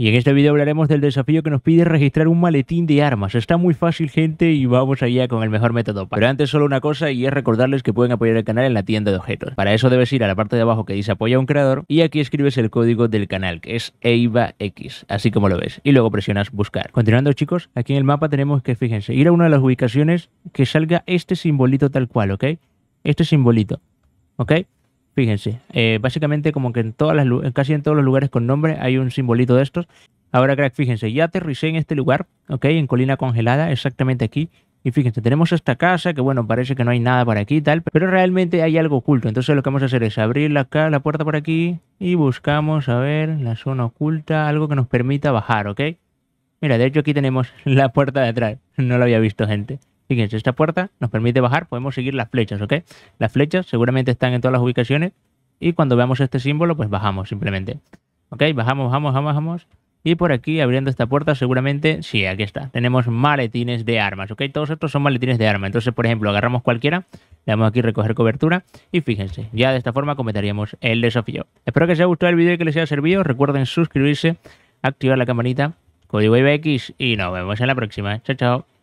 Y en este video hablaremos del desafío que nos pide registrar un maletín de armas. Está muy fácil, gente, y vamos allá con el mejor método. Pero antes solo una cosa y es recordarles que pueden apoyar el canal en la tienda de objetos. Para eso debes ir a la parte de abajo que dice apoya a un creador y aquí escribes el código del canal, que es EIVAX, así como lo ves. Y luego presionas buscar. Continuando, chicos, aquí en el mapa tenemos que, fíjense, ir a una de las ubicaciones que salga este simbolito tal cual, ¿ok? Este simbolito, ¿ok? Fíjense, eh, básicamente como que en todas las, casi en todos los lugares con nombre hay un simbolito de estos. Ahora, crack, fíjense, ya aterricé en este lugar, ¿ok? En Colina Congelada, exactamente aquí. Y fíjense, tenemos esta casa que, bueno, parece que no hay nada por aquí y tal, pero realmente hay algo oculto. Entonces lo que vamos a hacer es abrir la, la puerta por aquí y buscamos, a ver, la zona oculta, algo que nos permita bajar, ¿ok? Mira, de hecho aquí tenemos la puerta de atrás. No lo había visto, gente. Fíjense, esta puerta nos permite bajar, podemos seguir las flechas, ¿ok? Las flechas seguramente están en todas las ubicaciones y cuando veamos este símbolo, pues bajamos simplemente. ¿Ok? Bajamos, bajamos, bajamos, bajamos. Y por aquí, abriendo esta puerta, seguramente, sí, aquí está. Tenemos maletines de armas, ¿ok? Todos estos son maletines de armas. Entonces, por ejemplo, agarramos cualquiera, le damos aquí recoger cobertura y fíjense, ya de esta forma comentaríamos el desafío. Espero que les haya gustado el vídeo y que les haya servido. Recuerden suscribirse, activar la campanita, código IBX y nos vemos en la próxima. Chao, chao.